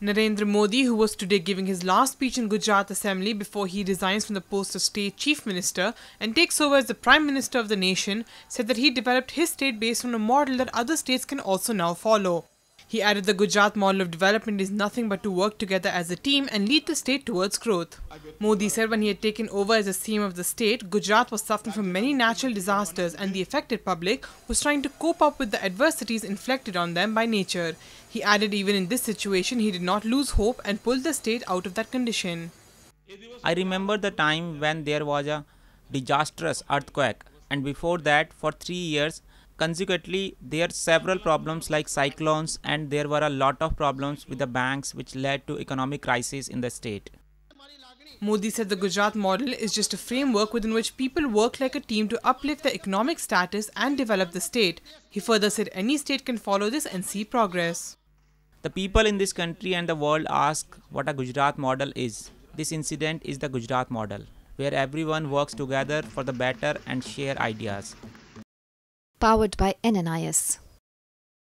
Narendra Modi, who was today giving his last speech in Gujarat Assembly before he resigns from the post of state chief minister and takes over as the prime minister of the nation, said that he developed his state based on a model that other states can also now follow. He added the Gujarat model of development is nothing but to work together as a team and lead the state towards growth. Modi said when he had taken over as the CM of the state, Gujarat was suffering from many natural disasters and the affected public was trying to cope up with the adversities inflicted on them by nature. He added even in this situation he did not lose hope and pulled the state out of that condition. I remember the time when there was a disastrous earthquake and before that for 3 years Consequently, there are several problems like cyclones and there were a lot of problems with the banks which led to economic crisis in the state. Modi said the Gujarat model is just a framework within which people work like a team to uplift the economic status and develop the state. He further said any state can follow this and see progress. The people in this country and the world ask what a Gujarat model is. This incident is the Gujarat model, where everyone works together for the better and share ideas powered by Ananias.